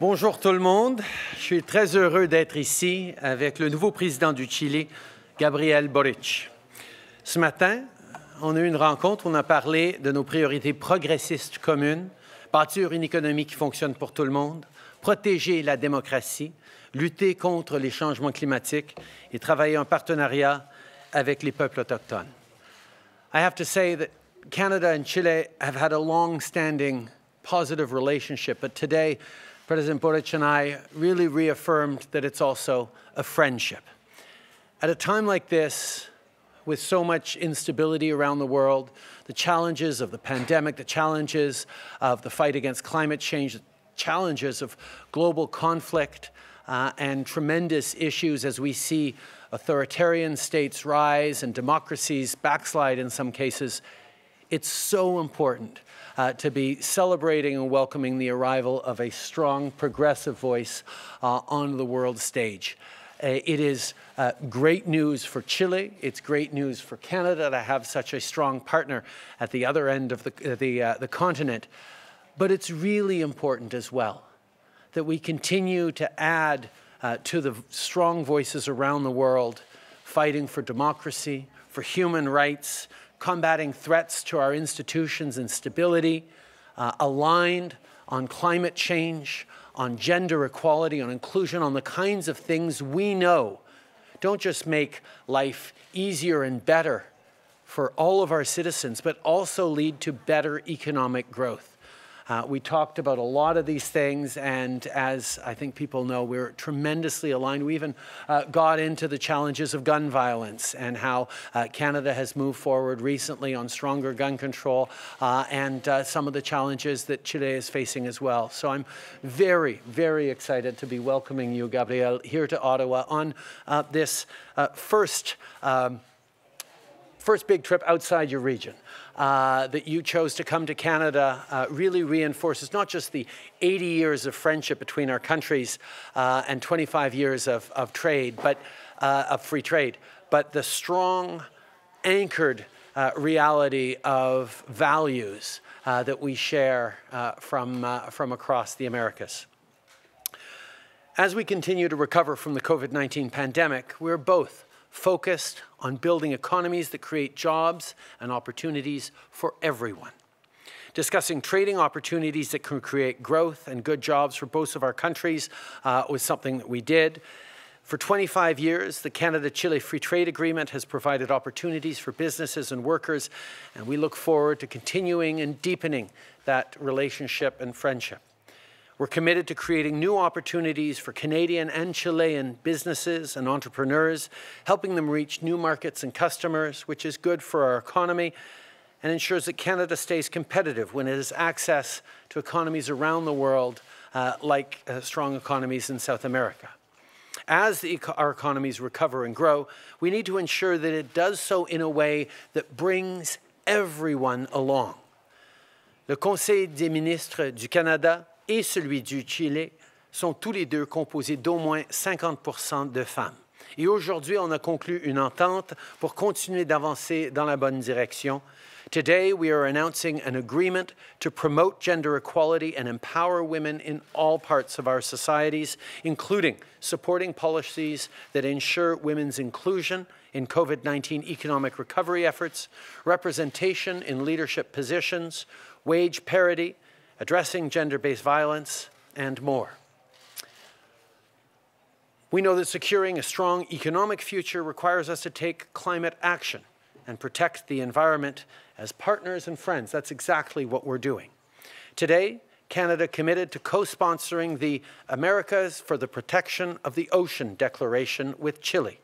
Bonjour tout le monde. Je suis très heureux d'être ici avec le nouveau président du Chili, Gabriel Boric. Ce matin, on a eu une rencontre, on a parlé de nos priorités progressistes communes, bâtir une économie qui fonctionne pour tout le monde, protéger la démocratie, lutter contre les changements climatiques et travailler en partenariat avec les peuples autochtones. I have to say that Canada and Chile have had a long-standing positive relationship, but today President Boric and I really reaffirmed that it's also a friendship. At a time like this, with so much instability around the world, the challenges of the pandemic, the challenges of the fight against climate change, the challenges of global conflict, uh, and tremendous issues as we see authoritarian states rise and democracies backslide in some cases, it's so important uh, to be celebrating and welcoming the arrival of a strong progressive voice uh, on the world stage. Uh, it is uh, great news for Chile. It's great news for Canada to have such a strong partner at the other end of the, uh, the, uh, the, continent. But it's really important as well that we continue to add uh, to the strong voices around the world fighting for democracy, for human rights, combating threats to our institutions and stability, uh, aligned on climate change, on gender equality, on inclusion, on the kinds of things we know don't just make life easier and better for all of our citizens, but also lead to better economic growth. Uh, we talked about a lot of these things, and as I think people know, we're tremendously aligned. We even uh, got into the challenges of gun violence and how uh, Canada has moved forward recently on stronger gun control uh, and uh, some of the challenges that Chile is facing as well. So I'm very, very excited to be welcoming you, Gabriel, here to Ottawa on this first. Um, first big trip outside your region uh, that you chose to come to Canada uh, really reinforces not just the 80 years of friendship between our countries uh, and 25 years of, of trade, but uh, of free trade, but the strong, anchored uh, reality of values uh, that we share from, from across the Americas. As we continue to recover from the COVID 19 pandemic, we're both focused on building economies that create jobs and opportunities for everyone. Discussing trading opportunities that can create growth and good jobs for both of our countries uh, was something that we did. For 25 years, the Canada-Chile Free Trade Agreement has provided opportunities for businesses and workers, and we look forward to continuing and deepening that relationship and friendship. We're committed to creating new opportunities for Canadian and Chilean businesses and entrepreneurs, helping them reach new markets and customers, which is good for our economy and ensures that Canada stays competitive when it has access to economies around the world, uh, like uh, strong economies in South America. As eco our economies recover and grow, we need to ensure that it does so in a way that brings everyone along. Le Conseil des ministres du Canada et celui du Chili sont tous les deux composés d'au moins 50 de femmes. Et aujourd'hui, on a conclu une entente pour continuer d'avancer dans la bonne direction. Today, we are announcing an agreement to promote gender equality and empower women in all parts of our societies, including supporting policies that ensure women's inclusion in COVID 19 economic recovery efforts, representation in leadership positions, wage parity, addressing gender based violence, and more. We know that securing a strong economic future requires us to take climate action and protect the environment as partners and friends. That's exactly what we're doing. Today, Canada committed to co-sponsoring the Americas for the Protection of the Ocean Declaration with Chile.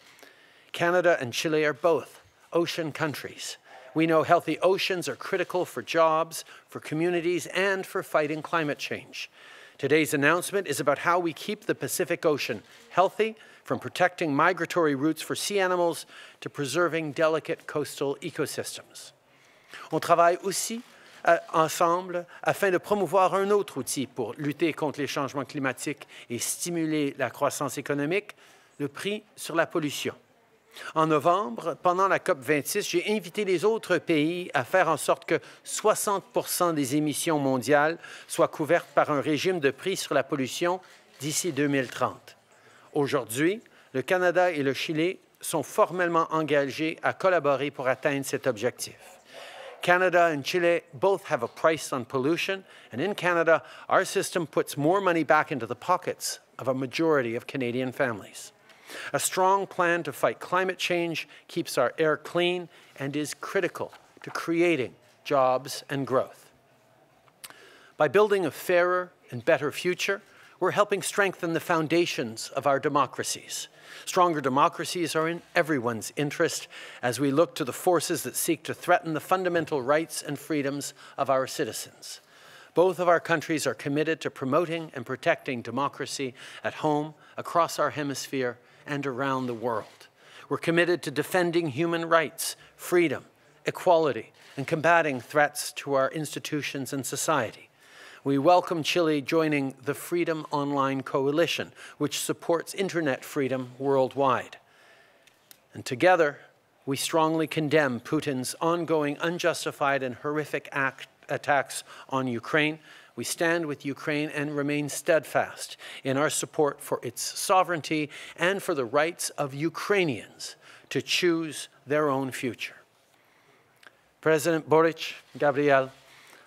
Canada and Chile are both ocean countries. We know healthy oceans are critical for jobs, for communities, and for fighting climate change. Today's announcement is about how we keep the Pacific Ocean healthy, from protecting migratory routes for sea animals to preserving delicate coastal ecosystems. On travaille aussi euh, ensemble afin de promouvoir un autre outil pour lutter contre les changements climatiques et stimuler la croissance économique, le prix sur la pollution. En novembre, pendant la COP 26, j'ai invité les autres pays à faire en sorte que 60 des émissions mondiales soient couvertes par un régime de prix sur la pollution d'ici 2030. Aujourd'hui, le Canada et le Chili sont formellement engagés à collaborer pour atteindre cet objectif. Canada and Chile both have a price on pollution, and in Canada, our system puts more money back into the pockets of a majority of Canadian families. A strong plan to fight climate change keeps our air clean and is critical to creating jobs and growth. By building a fairer and better future, we're helping strengthen the foundations of our democracies. Stronger democracies are in everyone's interest as we look to the forces that seek to threaten the fundamental rights and freedoms of our citizens. Both of our countries are committed to promoting and protecting democracy at home, across our hemisphere, and around the world. We're committed to defending human rights, freedom, equality, and combating threats to our institutions and society. We welcome Chile joining the Freedom Online Coalition, which supports internet freedom worldwide. And together, we strongly condemn Putin's ongoing unjustified and horrific act, attacks on Ukraine we stand with Ukraine and remain steadfast in our support for its sovereignty and for the rights of Ukrainians to choose their own future. President Boric, Gabriel,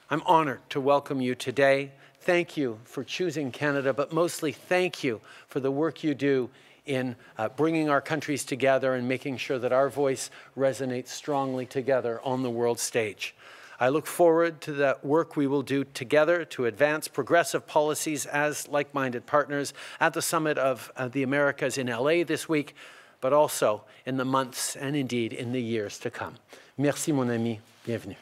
I'm honored to welcome you today. Thank you for choosing Canada, but mostly thank you for the work you do in uh, bringing our countries together and making sure that our voice resonates strongly together on the world stage. I look forward to the work we will do together to advance progressive policies as like minded partners at the Summit of uh, the Americas in LA this week, but also in the months and indeed in the years to come. Merci, mon ami. Bienvenue.